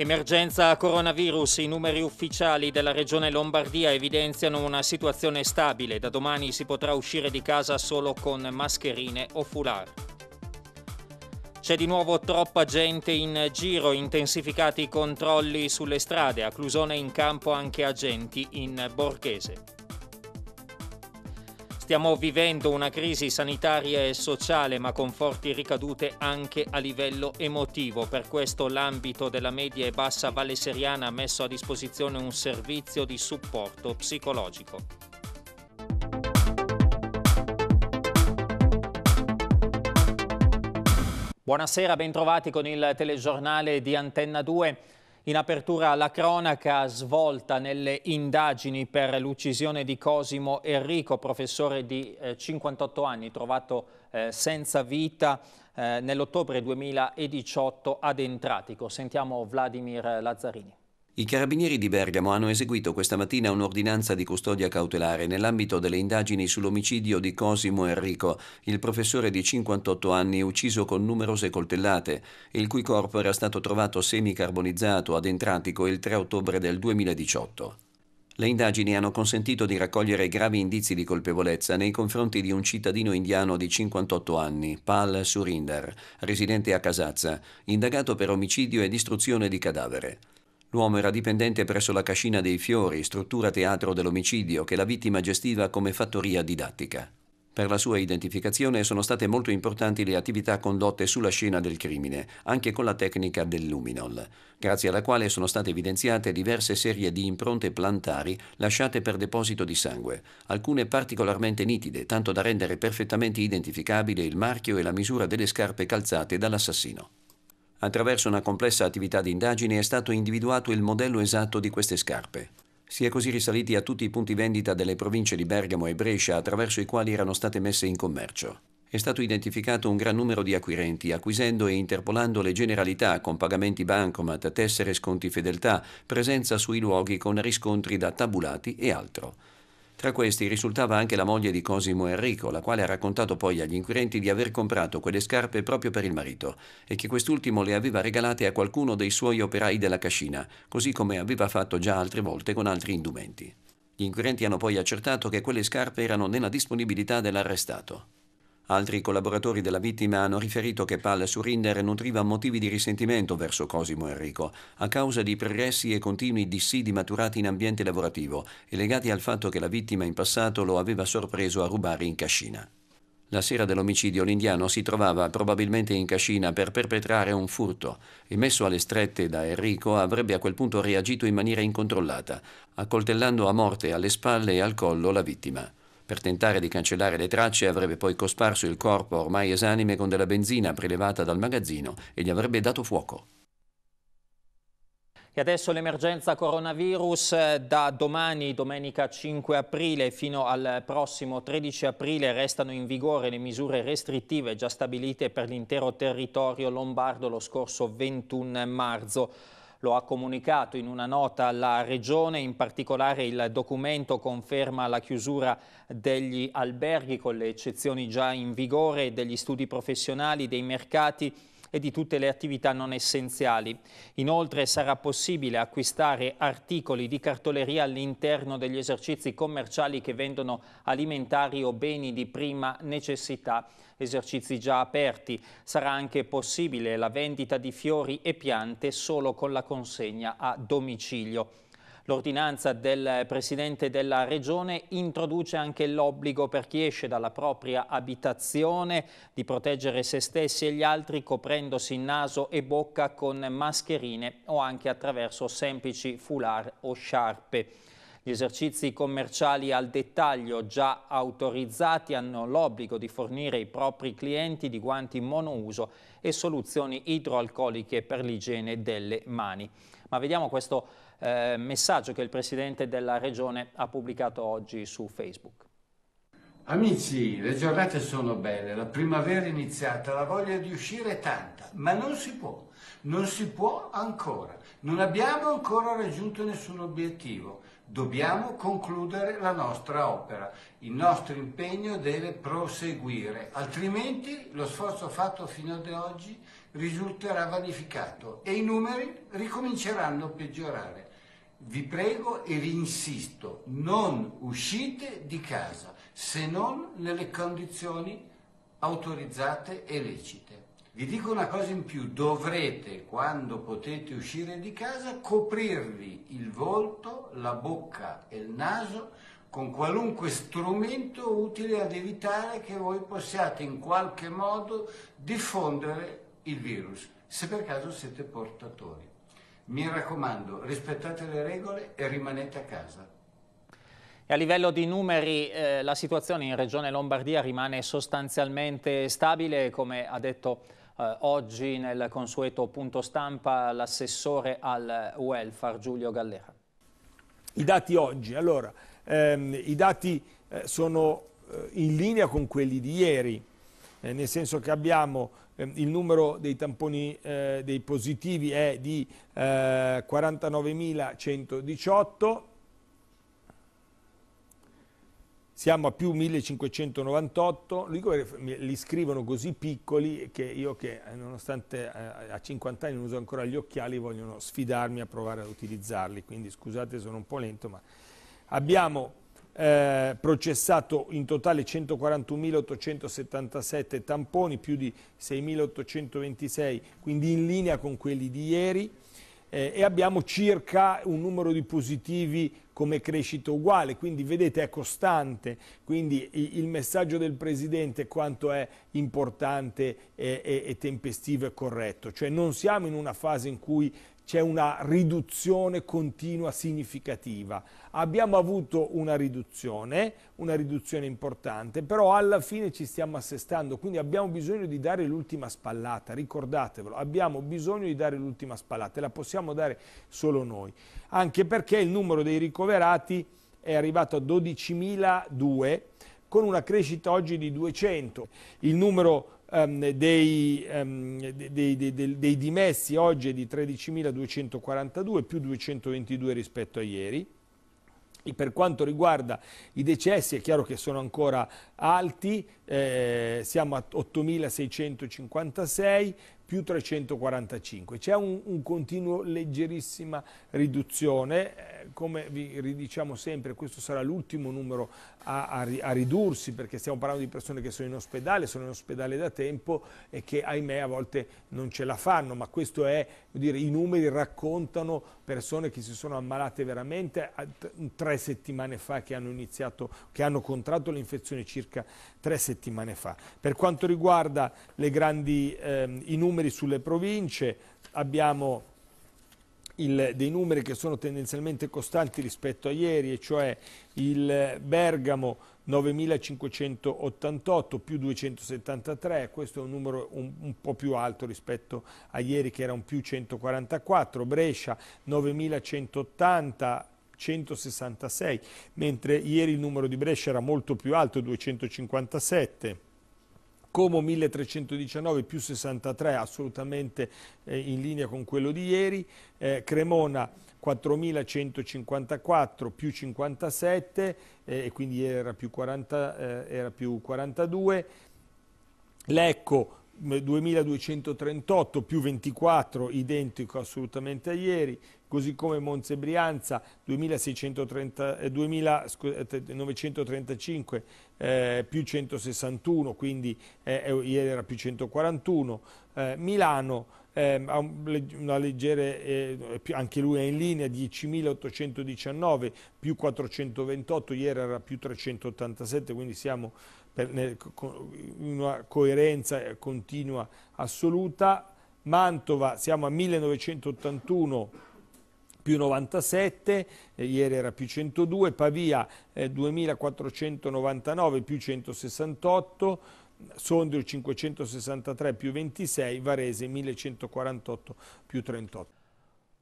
Emergenza coronavirus, i numeri ufficiali della regione Lombardia evidenziano una situazione stabile, da domani si potrà uscire di casa solo con mascherine o foulard. C'è di nuovo troppa gente in giro, intensificati i controlli sulle strade, a Clusone in campo anche agenti in Borghese. Stiamo vivendo una crisi sanitaria e sociale ma con forti ricadute anche a livello emotivo. Per questo l'ambito della media e bassa Valle Seriana ha messo a disposizione un servizio di supporto psicologico. Buonasera, bentrovati con il telegiornale di Antenna 2. In apertura alla cronaca svolta nelle indagini per l'uccisione di Cosimo Enrico, professore di 58 eh, anni, trovato eh, senza vita eh, nell'ottobre 2018 ad Entratico. Sentiamo Vladimir Lazzarini. I carabinieri di Bergamo hanno eseguito questa mattina un'ordinanza di custodia cautelare nell'ambito delle indagini sull'omicidio di Cosimo Enrico, il professore di 58 anni ucciso con numerose coltellate, il cui corpo era stato trovato semicarbonizzato ad Entratico il 3 ottobre del 2018. Le indagini hanno consentito di raccogliere gravi indizi di colpevolezza nei confronti di un cittadino indiano di 58 anni, Pal Surinder, residente a Casazza, indagato per omicidio e distruzione di cadavere. L'uomo era dipendente presso la Cascina dei Fiori, struttura teatro dell'omicidio, che la vittima gestiva come fattoria didattica. Per la sua identificazione sono state molto importanti le attività condotte sulla scena del crimine, anche con la tecnica del luminol, grazie alla quale sono state evidenziate diverse serie di impronte plantari lasciate per deposito di sangue, alcune particolarmente nitide, tanto da rendere perfettamente identificabile il marchio e la misura delle scarpe calzate dall'assassino. Attraverso una complessa attività di indagine è stato individuato il modello esatto di queste scarpe. Si è così risaliti a tutti i punti vendita delle province di Bergamo e Brescia attraverso i quali erano state messe in commercio. È stato identificato un gran numero di acquirenti, acquisendo e interpolando le generalità con pagamenti bancomat, tessere sconti fedeltà, presenza sui luoghi con riscontri da tabulati e altro. Tra questi risultava anche la moglie di Cosimo Enrico, la quale ha raccontato poi agli inquirenti di aver comprato quelle scarpe proprio per il marito e che quest'ultimo le aveva regalate a qualcuno dei suoi operai della cascina, così come aveva fatto già altre volte con altri indumenti. Gli inquirenti hanno poi accertato che quelle scarpe erano nella disponibilità dell'arrestato. Altri collaboratori della vittima hanno riferito che Pal Surinder nutriva motivi di risentimento verso Cosimo Enrico a causa di progressi e continui dissidi maturati in ambiente lavorativo e legati al fatto che la vittima in passato lo aveva sorpreso a rubare in cascina. La sera dell'omicidio l'indiano si trovava probabilmente in cascina per perpetrare un furto e messo alle strette da Enrico avrebbe a quel punto reagito in maniera incontrollata, accoltellando a morte alle spalle e al collo la vittima. Per tentare di cancellare le tracce avrebbe poi cosparso il corpo ormai esanime con della benzina prelevata dal magazzino e gli avrebbe dato fuoco. E adesso l'emergenza coronavirus eh, da domani, domenica 5 aprile, fino al prossimo 13 aprile restano in vigore le misure restrittive già stabilite per l'intero territorio lombardo lo scorso 21 marzo lo ha comunicato in una nota alla Regione, in particolare il documento conferma la chiusura degli alberghi con le eccezioni già in vigore, degli studi professionali, dei mercati e di tutte le attività non essenziali. Inoltre sarà possibile acquistare articoli di cartoleria all'interno degli esercizi commerciali che vendono alimentari o beni di prima necessità, esercizi già aperti. Sarà anche possibile la vendita di fiori e piante solo con la consegna a domicilio. L'ordinanza del Presidente della Regione introduce anche l'obbligo per chi esce dalla propria abitazione di proteggere se stessi e gli altri coprendosi naso e bocca con mascherine o anche attraverso semplici foulard o sciarpe. Gli esercizi commerciali al dettaglio già autorizzati hanno l'obbligo di fornire ai propri clienti di guanti monouso e soluzioni idroalcoliche per l'igiene delle mani. Ma vediamo questo eh, messaggio che il Presidente della Regione ha pubblicato oggi su Facebook. Amici, le giornate sono belle, la primavera è iniziata, la voglia di uscire è tanta, ma non si può, non si può ancora, non abbiamo ancora raggiunto nessun obiettivo, dobbiamo concludere la nostra opera, il nostro impegno deve proseguire, altrimenti lo sforzo fatto fino ad oggi risulterà vanificato e i numeri ricominceranno a peggiorare vi prego e vi insisto, non uscite di casa se non nelle condizioni autorizzate e lecite. Vi dico una cosa in più, dovrete, quando potete uscire di casa, coprirvi il volto, la bocca e il naso con qualunque strumento utile ad evitare che voi possiate in qualche modo diffondere il virus, se per caso siete portatori. Mi raccomando, rispettate le regole e rimanete a casa. E a livello di numeri eh, la situazione in Regione Lombardia rimane sostanzialmente stabile, come ha detto eh, oggi nel consueto punto stampa l'assessore al welfare Giulio Gallera. I dati oggi, allora, ehm, i dati eh, sono eh, in linea con quelli di ieri, eh, nel senso che abbiamo Ehm, il numero dei tamponi eh, dei positivi è di eh, 49.118, siamo a più 1598, li scrivono così piccoli che io che eh, nonostante eh, a 50 anni non uso ancora gli occhiali vogliono sfidarmi a provare ad utilizzarli, quindi scusate sono un po' lento ma abbiamo eh, processato in totale 141.877 tamponi, più di 6.826, quindi in linea con quelli di ieri. Eh, e abbiamo circa un numero di positivi come crescita uguale, quindi vedete è costante, quindi il messaggio del Presidente è quanto è importante e, e, e tempestivo e corretto, cioè non siamo in una fase in cui c'è una riduzione continua significativa. Abbiamo avuto una riduzione, una riduzione importante, però alla fine ci stiamo assestando, quindi abbiamo bisogno di dare l'ultima spallata, ricordatevelo, abbiamo bisogno di dare l'ultima spallata e la possiamo dare solo noi, anche perché il numero dei ricoverati è arrivato a 12.002 con una crescita oggi di 200. Il numero ehm, dei, ehm, dei, dei, dei, dimessi oggi è di 13.242 più 222 rispetto a ieri. E per quanto riguarda i decessi è chiaro che sono ancora alti, eh, siamo a 8.656 più 345. C'è un, un, continuo leggerissima riduzione, eh, come vi ridiciamo sempre questo sarà l'ultimo numero a, a, a, ridursi perché stiamo parlando di persone che sono in ospedale, sono in ospedale da tempo e che ahimè a volte non ce la fanno, ma questo è, dire, i numeri raccontano persone che si sono ammalate veramente tre settimane fa che hanno iniziato, che hanno contratto l'infezione circa tre settimane fa. Per quanto riguarda grandi, ehm, i numeri sulle province abbiamo il, dei numeri che sono tendenzialmente costanti rispetto a ieri, e cioè il Bergamo 9.588 più 273, questo è un numero un, un, po' più alto rispetto a ieri che era un più 144, Brescia 9.180 166, mentre ieri il numero di Brescia era molto più alto, 257. Como 1319 più 63 assolutamente eh, in linea con quello di ieri, eh, Cremona 4154 più 57 eh, e quindi era più, 40, eh, era più 42, Lecco 2238 più 24 identico assolutamente a ieri, così come Monza e Brianza 2935 eh, più 161, quindi eh, eh, ieri era più 141, eh, Milano ehm, ha una leggere, eh, anche lui è in linea, 10.819 più 428, ieri era più 387, quindi siamo per, nel, in una coerenza eh, continua assoluta. Mantova siamo a 1981 più 97, eh, ieri era più 102, Pavia eh, 2499 più 168, Sondrio 563 più 26, Varese 1148 più 38.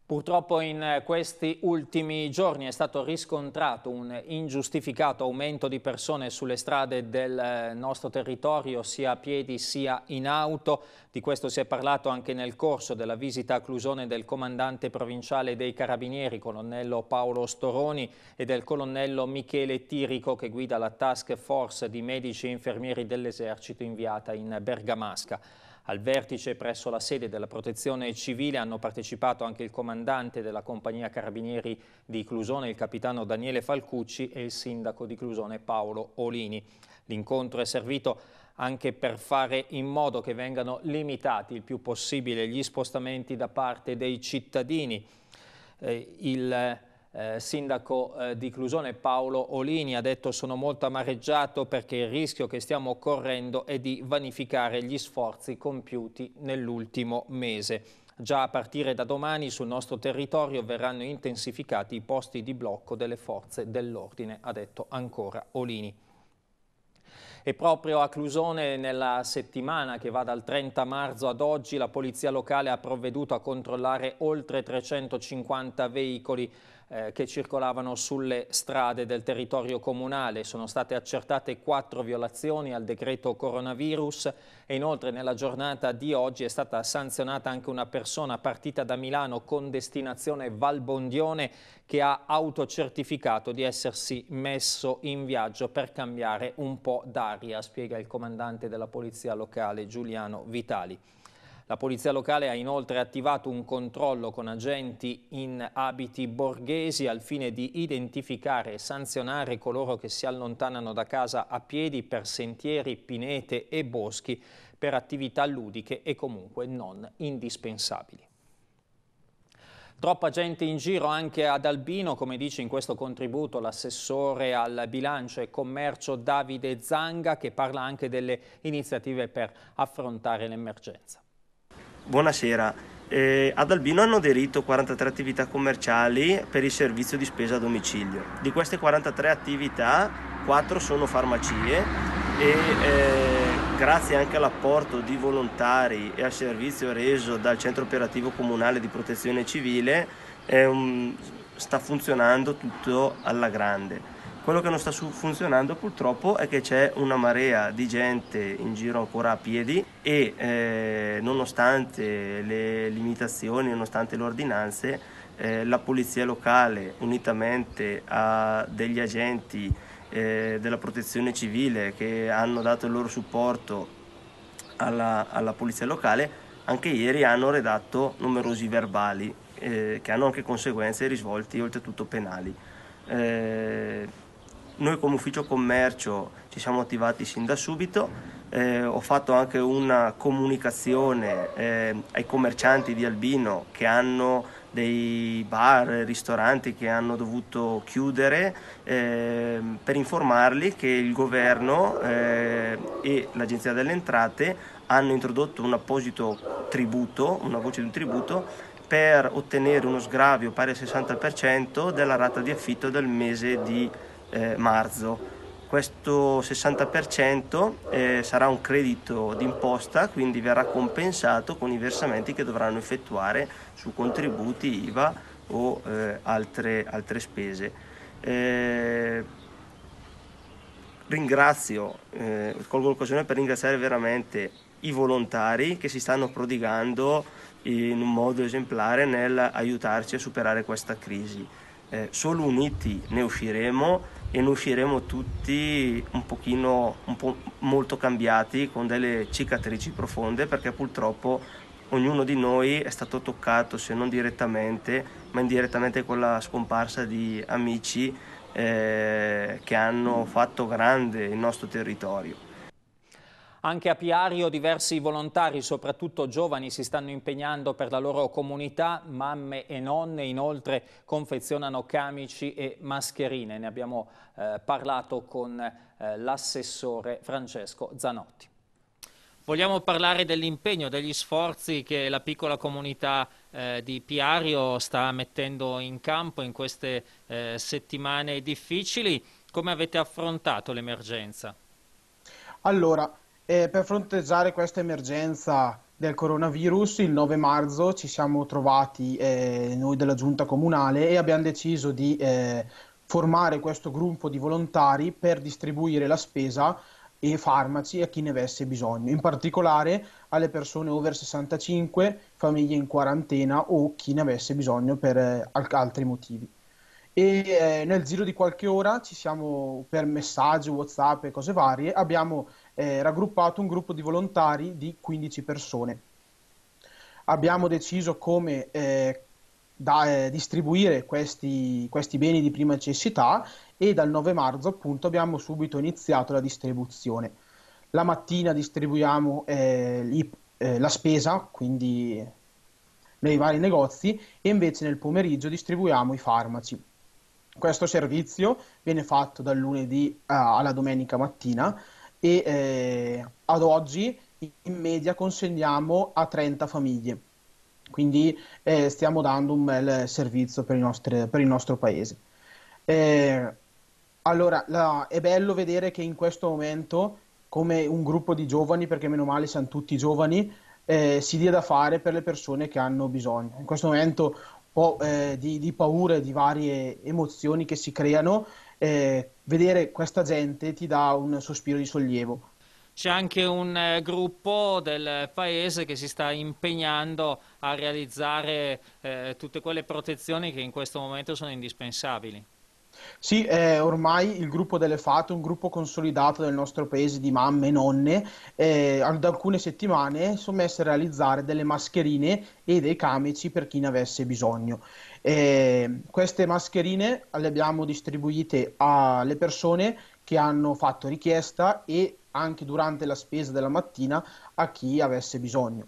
Purtroppo in eh, questi ultimi giorni è stato riscontrato un ingiustificato aumento di persone sulle strade del eh, nostro territorio, sia a piedi sia in auto. Di questo si è parlato anche nel corso della visita a Clusone del comandante provinciale dei Carabinieri, colonnello Paolo Storoni, e del colonnello Michele Tirico, che guida la task force di medici e infermieri dell'esercito inviata in Bergamasca. Al vertice presso la sede della protezione civile hanno partecipato anche il comandante della compagnia carabinieri di Clusone, il capitano Daniele Falcucci e il sindaco di Clusone Paolo Olini. L'incontro è servito anche per fare in modo che vengano limitati il più possibile gli spostamenti da parte dei cittadini. Eh, il eh, sindaco eh, di Clusone Paolo Olini ha detto sono molto amareggiato perché il rischio che stiamo correndo è di vanificare gli sforzi compiuti nell'ultimo mese. Già a partire da domani sul nostro territorio verranno intensificati i posti di blocco delle forze dell'ordine, ha detto ancora Olini. E proprio a Clusone nella settimana che va dal 30 marzo ad oggi la polizia locale ha provveduto a controllare oltre 350 veicoli eh, che circolavano sulle strade del territorio comunale. Sono state accertate quattro violazioni al decreto coronavirus e inoltre nella giornata di oggi è stata sanzionata anche una persona partita da Milano con destinazione Valbondione che ha autocertificato di essersi messo in viaggio per cambiare un po' d'aria, spiega il comandante della polizia locale Giuliano Vitali. La polizia locale ha inoltre attivato un controllo con agenti in abiti borghesi al fine di identificare e sanzionare coloro che si allontanano da casa a piedi per sentieri, pinete e boschi per attività ludiche e comunque non indispensabili. Troppa gente in giro anche ad Albino, come dice in questo contributo l'assessore al bilancio e commercio Davide Zanga, che parla anche delle iniziative per affrontare l'emergenza. Buonasera. Eh, ad Albino hanno aderito 43 attività commerciali per il servizio di spesa a domicilio. Di queste 43 attività, 4 sono farmacie e eh, grazie anche all'apporto di volontari e al servizio reso dal Centro Operativo Comunale di Protezione Civile eh, sta funzionando tutto alla grande. Quello che non sta funzionando purtroppo è che c'è una marea di gente in giro ancora a piedi e eh, nonostante le limitazioni, nonostante le ordinanze, eh, la polizia locale unitamente a degli agenti eh, della protezione civile che hanno dato il loro supporto alla, alla polizia locale, anche ieri hanno redatto numerosi verbali eh, che hanno anche conseguenze e risvolti oltretutto penali. Eh, noi come ufficio commercio ci siamo attivati sin da subito, eh, ho fatto anche una comunicazione eh, ai commercianti di Albino che hanno dei bar, ristoranti che hanno dovuto chiudere eh, per informarli che il governo eh, e l'Agenzia delle Entrate hanno introdotto un apposito tributo, una voce di un tributo per ottenere uno sgravio pari al 60% della rata di affitto del mese di eh, marzo. Questo 60% eh, sarà un credito d'imposta, quindi verrà compensato con i versamenti che dovranno effettuare su contributi IVA o eh, altre, altre, spese. Eh, ringrazio, eh, colgo l'occasione per ringraziare veramente i volontari che si stanno prodigando in un modo esemplare nell'aiutarci a superare questa crisi. Eh, solo uniti ne usciremo e ne usciremo tutti un pochino, un po' molto cambiati, con delle cicatrici profonde, perché purtroppo ognuno di noi è stato toccato, se non direttamente, ma indirettamente con la scomparsa di amici eh, che hanno fatto grande il nostro territorio. Anche a Piario diversi volontari, soprattutto giovani, si stanno impegnando per la loro comunità. Mamme e nonne inoltre confezionano camici e mascherine. Ne abbiamo eh, parlato con eh, l'assessore Francesco Zanotti. Vogliamo parlare dell'impegno, degli sforzi che la piccola comunità eh, di Piario sta mettendo in campo in queste eh, settimane difficili. Come avete affrontato l'emergenza? Allora, e per fronteggiare questa emergenza del coronavirus, il 9 marzo ci siamo trovati eh, noi della giunta comunale e abbiamo deciso di eh, formare questo gruppo di volontari per distribuire la spesa e farmaci a chi ne avesse bisogno, in particolare alle persone over 65, famiglie in quarantena o chi ne avesse bisogno per eh, altri motivi. E eh, nel giro di qualche ora ci siamo per messaggi, WhatsApp e cose varie, abbiamo eh, raggruppato un gruppo di volontari di 15 persone. Abbiamo deciso come eh, da, eh, distribuire questi, questi beni di prima necessità e dal 9 marzo appunto abbiamo subito iniziato la distribuzione. La mattina distribuiamo eh, gli, eh, la spesa, quindi nei vari negozi, e invece nel pomeriggio distribuiamo i farmaci. Questo servizio viene fatto dal lunedì eh, alla domenica mattina e eh, ad oggi in media consegniamo a 30 famiglie. Quindi eh, stiamo dando un bel servizio per il, nostre, per il nostro paese. Eh, allora, la, è bello vedere che in questo momento, come un gruppo di giovani, perché meno male siamo tutti giovani, eh, si dia da fare per le persone che hanno bisogno. In questo momento un po' eh, di, di paure, di varie emozioni che si creano, eh, vedere questa gente ti dà un sospiro di sollievo. C'è anche un eh, gruppo del paese che si sta impegnando a realizzare eh, tutte quelle protezioni che in questo momento sono indispensabili. Sì, eh, ormai il gruppo delle fate, un gruppo consolidato del nostro paese di mamme e nonne, eh, da alcune settimane sono messe a realizzare delle mascherine e dei camici per chi ne avesse bisogno. E queste mascherine le abbiamo distribuite alle persone che hanno fatto richiesta e anche durante la spesa della mattina a chi avesse bisogno.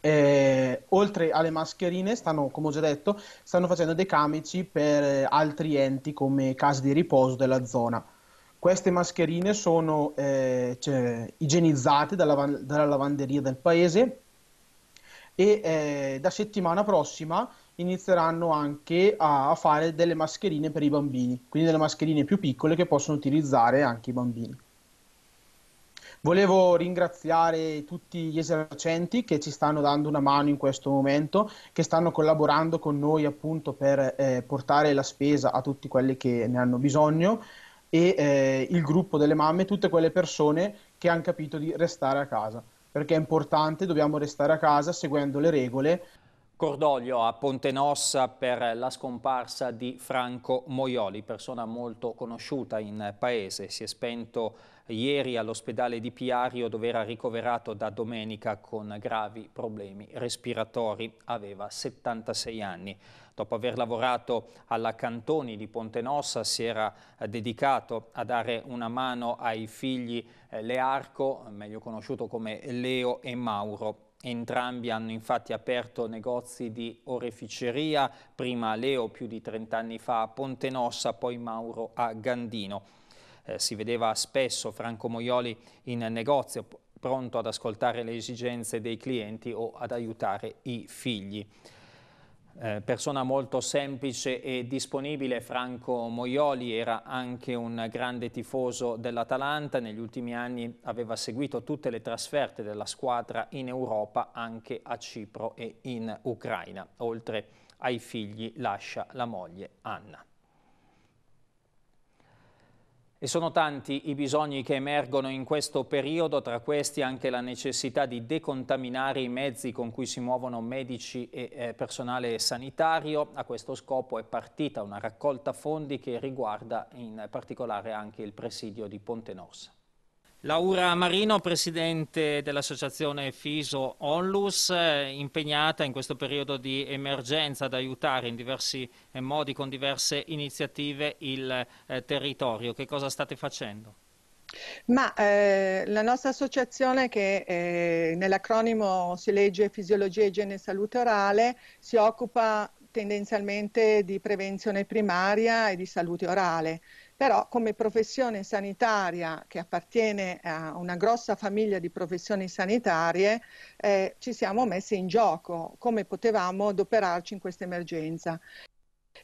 Eh, oltre alle mascherine, stanno, come ho già detto, stanno facendo dei camici per altri enti come case di riposo della zona. Queste mascherine sono eh, cioè, igienizzate dalla, dalla, lavanderia del paese e eh, da settimana prossima inizieranno anche a fare delle mascherine per i bambini, quindi delle mascherine più piccole che possono utilizzare anche i bambini. Volevo ringraziare tutti gli esercenti che ci stanno dando una mano in questo momento, che stanno collaborando con noi appunto per eh, portare la spesa a tutti quelli che ne hanno bisogno e eh, il gruppo delle mamme, tutte quelle persone che hanno capito di restare a casa, perché è importante, dobbiamo restare a casa seguendo le regole Cordoglio a Pontenossa per la scomparsa di Franco Moioli, persona molto conosciuta in paese. Si è spento ieri all'ospedale di Piario dove era ricoverato da domenica con gravi problemi respiratori. Aveva 76 anni. Dopo aver lavorato alla Cantoni di Pontenossa si era dedicato a dare una mano ai figli eh, Learco, meglio conosciuto come Leo e Mauro. Entrambi hanno infatti aperto negozi di oreficeria, prima Leo più di 30 anni fa a Pontenossa, poi Mauro a Gandino. Eh, si vedeva spesso Franco Moioli in negozio, pronto ad ascoltare le esigenze dei clienti o ad aiutare i figli. Eh, persona molto semplice e disponibile, Franco Moioli era anche un grande tifoso dell'Atalanta, negli ultimi anni aveva seguito tutte le trasferte della squadra in Europa, anche a Cipro e in Ucraina. Oltre ai figli lascia la moglie Anna. E sono tanti i bisogni che emergono in questo periodo, tra questi anche la necessità di decontaminare i mezzi con cui si muovono medici e eh, personale sanitario. A questo scopo è partita una raccolta fondi che riguarda in particolare anche il presidio di Ponte Norsa. Laura Marino, presidente dell'associazione Fiso Onlus, eh, impegnata in questo periodo di emergenza ad aiutare in diversi eh, modi, con diverse iniziative, il eh, territorio. Che cosa state facendo? Ma eh, la nostra associazione che eh, nell'acronimo si legge Fisiologia e Igiene e Salute Orale si occupa tendenzialmente di prevenzione primaria e di salute orale però come professione sanitaria che appartiene a una grossa famiglia di professioni sanitarie eh, ci siamo messi in gioco come potevamo adoperarci in questa emergenza.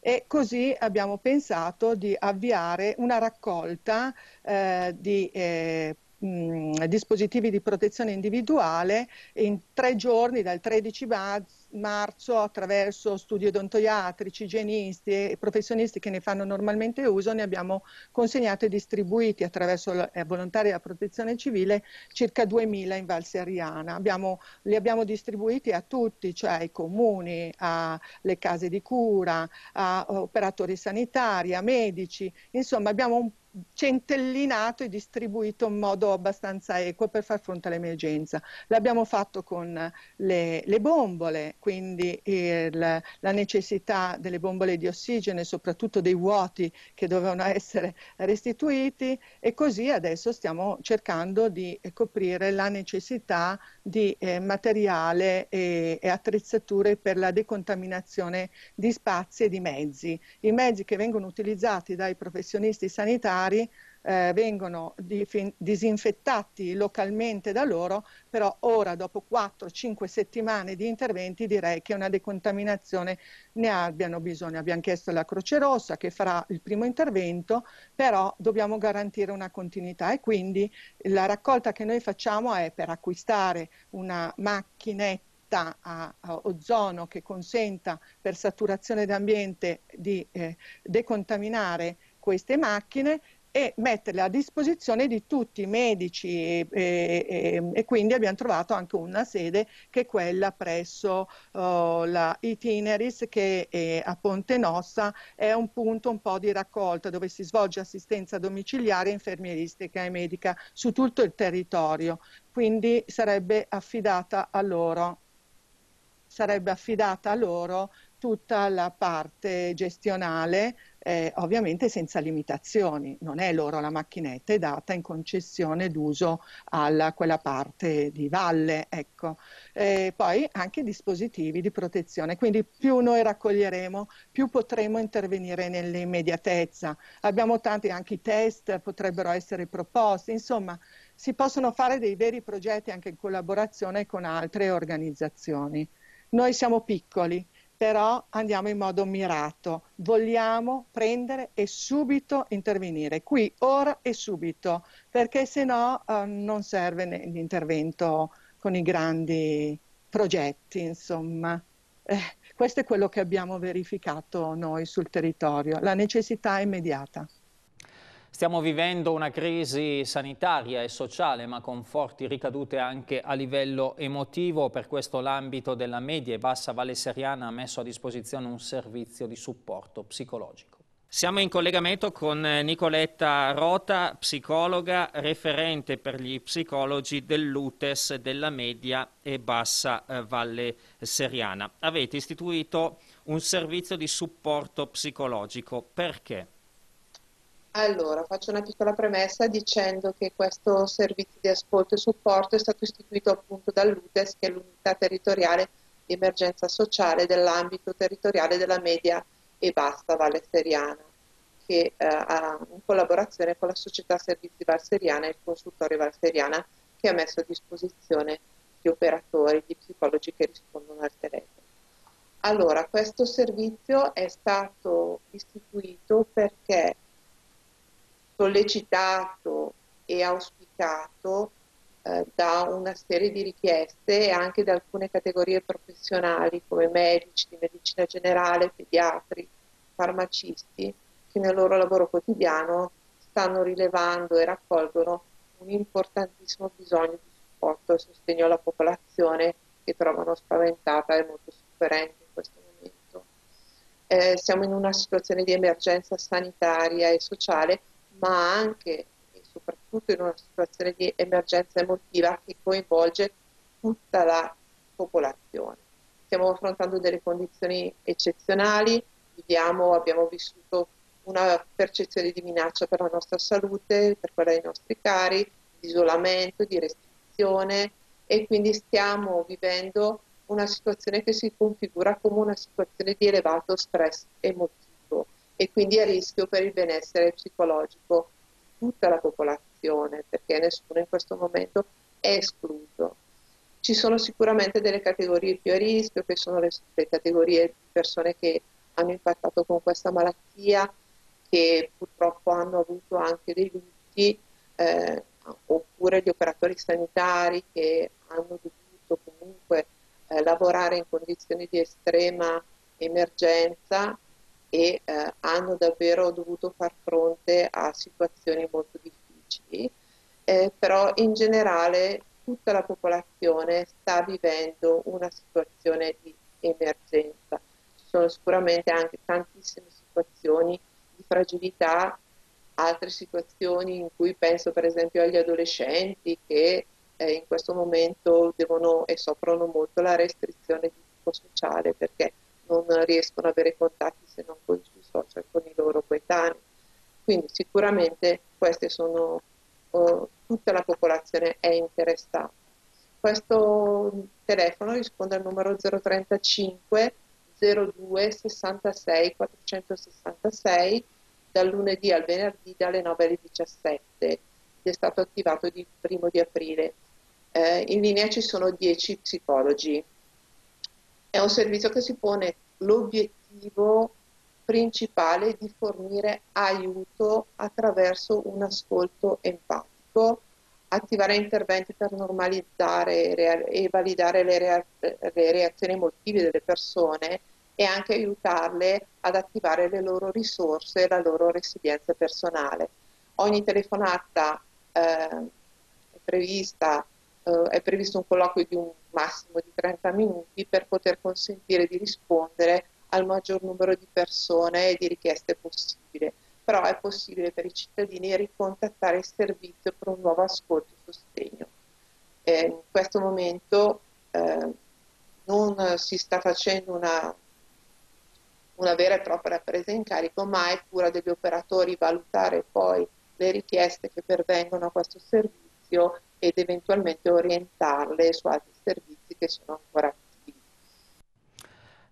E così abbiamo pensato di avviare una raccolta eh, di eh, dispositivi di protezione individuale in tre giorni, dal 13 marzo marzo attraverso studi odontoiatrici, igienisti e professionisti che ne fanno normalmente uso, ne abbiamo consegnati e distribuiti attraverso la volontaria protezione civile circa 2.000 in Val Seriana. Abbiamo, li abbiamo distribuiti a tutti, cioè ai comuni, alle case di cura, a operatori sanitari, a medici, insomma abbiamo un centellinato e distribuito in modo abbastanza equo per far fronte all'emergenza. L'abbiamo fatto con le, le bombole quindi il, la necessità delle bombole di ossigeno e soprattutto dei vuoti che dovevano essere restituiti e così adesso stiamo cercando di coprire la necessità di eh, materiale e, e, attrezzature per la decontaminazione di spazi e di mezzi. I mezzi che vengono utilizzati dai professionisti sanitari eh, vengono disinfettati localmente da loro, però ora dopo 4-5 settimane di interventi direi che una decontaminazione ne abbiano bisogno. Abbiamo chiesto alla Croce Rossa che farà il primo intervento, però dobbiamo garantire una continuità e quindi la raccolta che noi facciamo è per acquistare una macchinetta a, ozono che consenta per saturazione d'ambiente di eh, decontaminare queste macchine e metterle a disposizione di tutti i medici e, e, e, quindi abbiamo trovato anche una sede che è quella presso uh, la Itineris che è a Ponte Nossa è un punto un po' di raccolta dove si svolge assistenza domiciliare, infermieristica e medica su tutto il territorio, quindi sarebbe affidata a loro, sarebbe affidata a loro tutta la parte gestionale eh, ovviamente senza limitazioni, non è loro la macchinetta, è data in concessione d'uso a quella parte di valle. Ecco. Eh, poi anche dispositivi di protezione, quindi più noi raccoglieremo, più potremo intervenire nell'immediatezza. Abbiamo tanti, anche i test potrebbero essere proposti, insomma si possono fare dei veri progetti anche in collaborazione con altre organizzazioni. Noi siamo piccoli, però andiamo in modo mirato, vogliamo prendere e subito intervenire, qui, ora e subito, perché se no eh, non serve l'intervento con i grandi progetti, insomma. Eh, questo è quello che abbiamo verificato noi sul territorio, la necessità immediata. Stiamo vivendo una crisi sanitaria e sociale ma con forti ricadute anche a livello emotivo, per questo l'ambito della media e bassa Valle Seriana ha messo a disposizione un servizio di supporto psicologico. Siamo in collegamento con eh, Nicoletta Rota, psicologa, referente per gli psicologi dell'UTES della media e bassa eh, Valle Seriana. Avete istituito un servizio di supporto psicologico, perché? Allora, faccio una piccola premessa dicendo che questo servizio di ascolto e supporto è stato istituito appunto dall'UTES, che è l'unità territoriale di emergenza sociale dell'ambito territoriale della media e bassa Valle Seriana, che eh, ha in collaborazione con la società Servizi Valseriana e il consultorio Valseriana, che ha messo a disposizione gli operatori, gli psicologi che rispondono al telefono. Allora, questo servizio è stato istituito perché sollecitato e auspicato eh, da una serie di richieste e anche da alcune categorie professionali come medici di medicina generale, pediatri, farmacisti che nel loro lavoro quotidiano stanno rilevando e raccolgono un importantissimo bisogno di supporto e sostegno alla popolazione che trovano spaventata e molto sofferente in questo momento. Eh, siamo in una situazione di emergenza sanitaria e sociale ma anche e soprattutto in una situazione di emergenza emotiva che coinvolge tutta la popolazione. Stiamo affrontando delle condizioni eccezionali, viviamo, abbiamo vissuto una percezione di minaccia per la nostra salute, per quella dei nostri cari, di isolamento, di restrizione e quindi stiamo vivendo una situazione che si configura come una situazione di elevato stress emotivo e quindi a rischio per il benessere psicologico di tutta la popolazione, perché nessuno in questo momento è escluso. Ci sono sicuramente delle categorie più a rischio, che sono le, le categorie di persone che hanno impattato con questa malattia, che purtroppo hanno avuto anche dei lutti, eh, oppure gli operatori sanitari che hanno dovuto comunque eh, lavorare in condizioni di estrema emergenza e eh, hanno davvero dovuto far fronte a situazioni molto difficili, eh, però in generale tutta la popolazione sta vivendo una situazione di emergenza. Ci sono sicuramente anche tantissime situazioni di fragilità, altre situazioni in cui penso per esempio agli adolescenti che eh, in questo momento devono e soffrono molto la restrizione di tipo sociale perché non riescono ad avere contatti se non con, i social con i loro coetanei. Quindi sicuramente queste sono, oh, tutta la popolazione è interessata. Questo telefono risponde al numero 035 02 66 466 dal lunedì al venerdì dalle 9 alle 17 ed è stato attivato il primo di aprile. Eh, in linea ci sono 10 psicologi, è un servizio che si pone l'obiettivo principale di fornire aiuto attraverso un ascolto empatico, attivare interventi per normalizzare e validare le, reazioni emotive delle persone e anche aiutarle ad attivare le loro risorse e la loro resilienza personale. Ogni telefonata eh, prevista eh, è previsto un colloquio di un massimo di 30 minuti per poter consentire di rispondere al maggior numero di persone e di richieste possibile. Però è possibile per i cittadini ricontattare il servizio per un nuovo ascolto e sostegno. Eh, in questo momento eh, non si sta facendo una, una vera e propria presa in carico, ma è cura degli operatori valutare poi le richieste che pervengono a questo servizio servizio ed eventualmente orientarle su altri servizi che sono ancora attivi.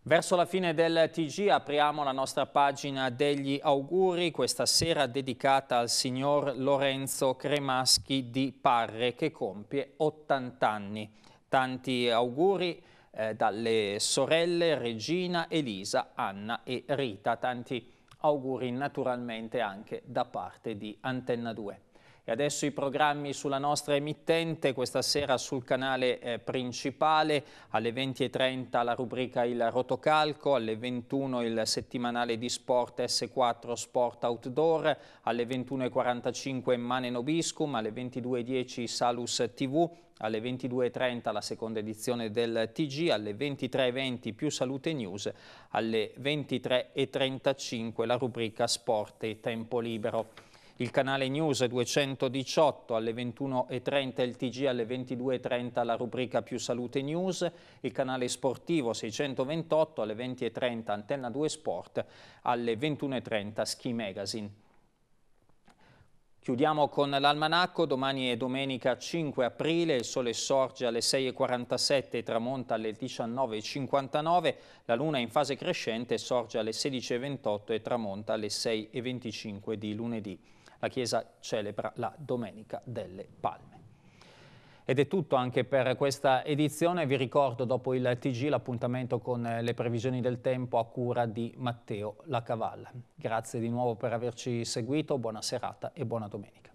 Verso la fine del TG apriamo la nostra pagina degli auguri, questa sera dedicata al signor Lorenzo Cremaschi di Parre che compie 80 anni. Tanti auguri eh, dalle sorelle Regina, Elisa, Anna e Rita. Tanti auguri naturalmente anche da parte di Antenna 2. E adesso i programmi sulla nostra emittente, questa sera sul canale eh, principale, alle 20.30 la rubrica Il Rotocalco, alle 21 il settimanale di sport S4 Sport Outdoor, alle 21.45 Mane Nobiscum, alle 22.10 Salus TV, alle 22.30 la seconda edizione del TG, alle 23.20 più Salute News, alle 23.35 la rubrica Sport e Tempo Libero il canale News 218 alle 21.30 il TG, alle 22.30 la rubrica Più Salute News, il canale sportivo 628 alle 20.30 Antenna 2 Sport, alle 21.30 Ski Magazine. Chiudiamo con l'almanacco, domani è domenica 5 aprile, il sole sorge alle 6.47 e tramonta alle 19.59, la luna in fase crescente sorge alle 16.28 e tramonta alle 6.25 di lunedì. La Chiesa celebra la Domenica delle Palme. Ed è tutto anche per questa edizione. Vi ricordo dopo il TG l'appuntamento con eh, le previsioni del tempo a cura di Matteo Lacavalla. Grazie di nuovo per averci seguito, buona serata e buona domenica.